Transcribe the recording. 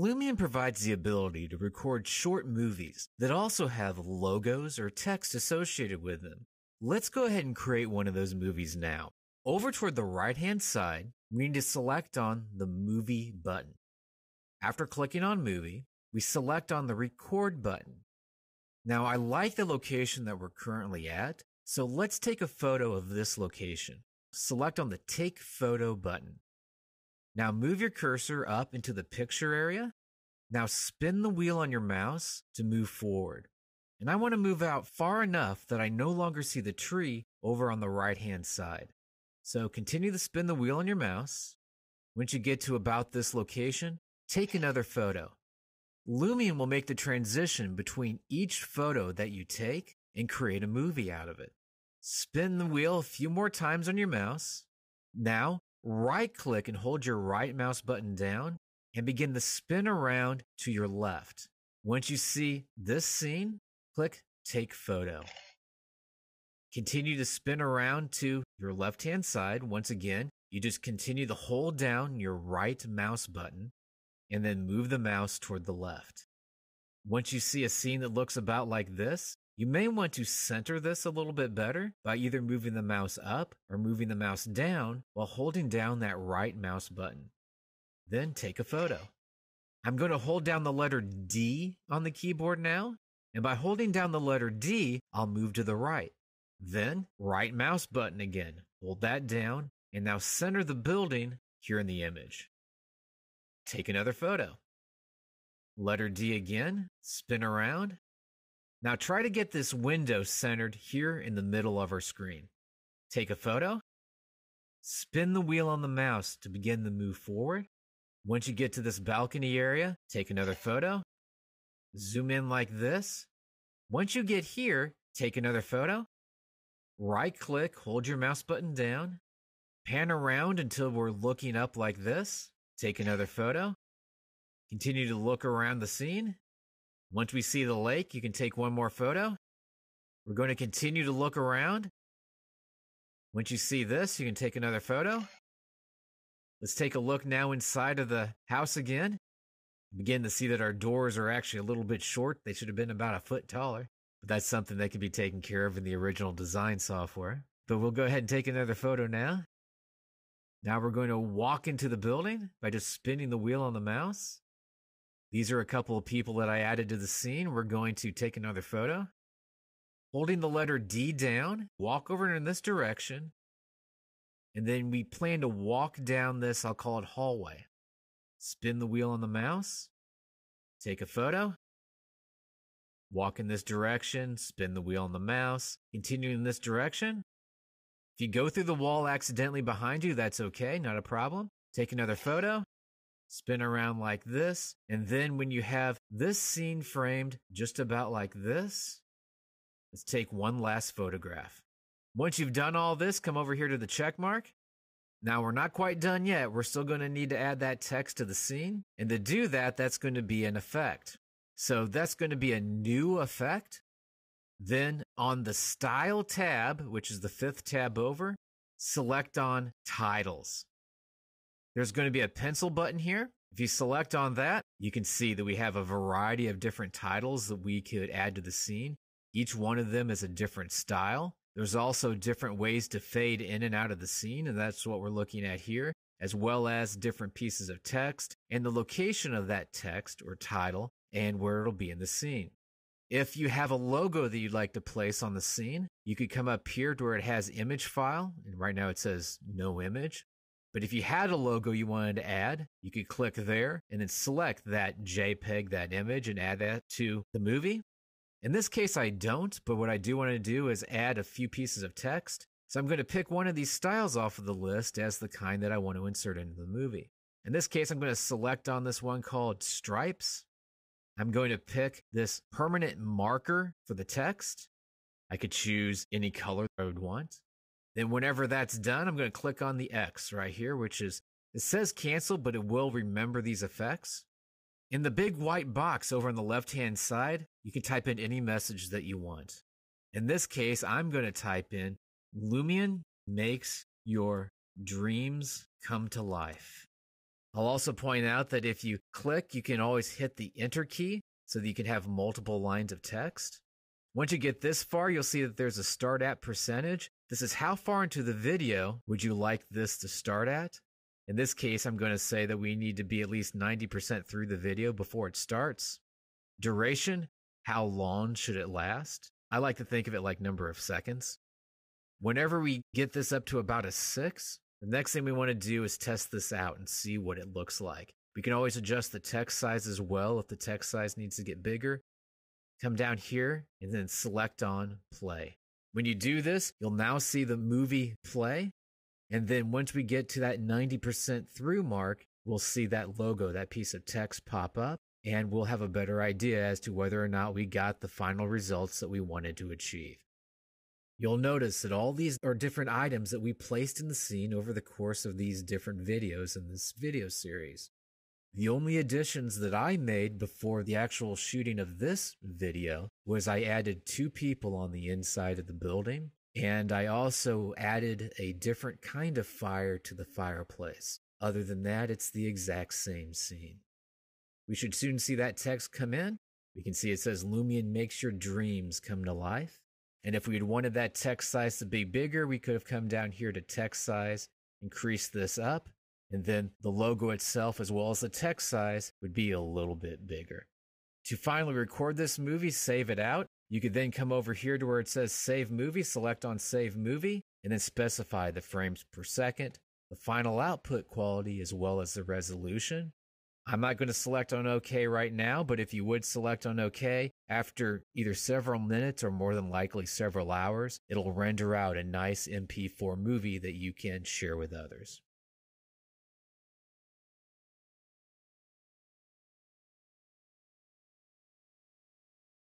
Lumion provides the ability to record short movies that also have logos or text associated with them. Let's go ahead and create one of those movies now. Over toward the right hand side, we need to select on the movie button. After clicking on movie, we select on the record button. Now I like the location that we're currently at, so let's take a photo of this location. Select on the take photo button. Now move your cursor up into the picture area. Now spin the wheel on your mouse to move forward. And I want to move out far enough that I no longer see the tree over on the right hand side. So continue to spin the wheel on your mouse. Once you get to about this location, take another photo. Lumion will make the transition between each photo that you take and create a movie out of it. Spin the wheel a few more times on your mouse. Now right click and hold your right mouse button down and begin the spin around to your left. Once you see this scene, click Take Photo. Continue to spin around to your left hand side. Once again, you just continue to hold down your right mouse button and then move the mouse toward the left. Once you see a scene that looks about like this, you may want to center this a little bit better by either moving the mouse up or moving the mouse down while holding down that right mouse button. Then take a photo. I'm going to hold down the letter D on the keyboard now, and by holding down the letter D, I'll move to the right. Then right mouse button again. Hold that down and now center the building here in the image. Take another photo. Letter D again, spin around, now try to get this window centered here in the middle of our screen. Take a photo, spin the wheel on the mouse to begin the move forward. Once you get to this balcony area, take another photo, zoom in like this. Once you get here, take another photo, right click, hold your mouse button down, pan around until we're looking up like this, take another photo, continue to look around the scene, once we see the lake, you can take one more photo. We're going to continue to look around. Once you see this, you can take another photo. Let's take a look now inside of the house again. Begin to see that our doors are actually a little bit short. They should have been about a foot taller, but that's something that can be taken care of in the original design software. But we'll go ahead and take another photo now. Now we're going to walk into the building by just spinning the wheel on the mouse. These are a couple of people that I added to the scene. We're going to take another photo. Holding the letter D down, walk over in this direction, and then we plan to walk down this, I'll call it hallway. Spin the wheel on the mouse, take a photo, walk in this direction, spin the wheel on the mouse, continue in this direction. If you go through the wall accidentally behind you, that's okay, not a problem. Take another photo, spin around like this. And then when you have this scene framed just about like this, let's take one last photograph. Once you've done all this, come over here to the check mark. Now we're not quite done yet. We're still going to need to add that text to the scene. And to do that, that's going to be an effect. So that's going to be a new effect. Then on the style tab, which is the fifth tab over, select on titles. There's going to be a pencil button here. If you select on that, you can see that we have a variety of different titles that we could add to the scene. Each one of them is a different style. There's also different ways to fade in and out of the scene, and that's what we're looking at here, as well as different pieces of text and the location of that text or title and where it'll be in the scene. If you have a logo that you'd like to place on the scene, you could come up here to where it has image file, and right now it says no image. But if you had a logo you wanted to add, you could click there and then select that JPEG, that image, and add that to the movie. In this case, I don't, but what I do want to do is add a few pieces of text. So I'm going to pick one of these styles off of the list as the kind that I want to insert into the movie. In this case, I'm going to select on this one called stripes. I'm going to pick this permanent marker for the text. I could choose any color I would want. Then whenever that's done, I'm going to click on the X right here, which is, it says cancel, but it will remember these effects. In the big white box over on the left hand side, you can type in any message that you want. In this case, I'm going to type in Lumion makes your dreams come to life. I'll also point out that if you click, you can always hit the enter key so that you can have multiple lines of text. Once you get this far, you'll see that there's a start at percentage this is how far into the video would you like this to start at? In this case, I'm going to say that we need to be at least 90% through the video before it starts. Duration, how long should it last? I like to think of it like number of seconds. Whenever we get this up to about a six, the next thing we want to do is test this out and see what it looks like. We can always adjust the text size as well if the text size needs to get bigger. Come down here and then select on play. When you do this, you'll now see the movie play. And then once we get to that 90% through mark, we'll see that logo, that piece of text pop up, and we'll have a better idea as to whether or not we got the final results that we wanted to achieve. You'll notice that all these are different items that we placed in the scene over the course of these different videos in this video series. The only additions that I made before the actual shooting of this video was I added two people on the inside of the building, and I also added a different kind of fire to the fireplace. Other than that, it's the exact same scene. We should soon see that text come in. We can see it says Lumion makes your dreams come to life. And if we had wanted that text size to be bigger, we could have come down here to text size, increase this up, and then the logo itself, as well as the text size, would be a little bit bigger. To finally record this movie, save it out. You could then come over here to where it says Save Movie, select on Save Movie, and then specify the frames per second, the final output quality, as well as the resolution. I'm not going to select on OK right now, but if you would select on OK, after either several minutes or more than likely several hours, it'll render out a nice MP4 movie that you can share with others.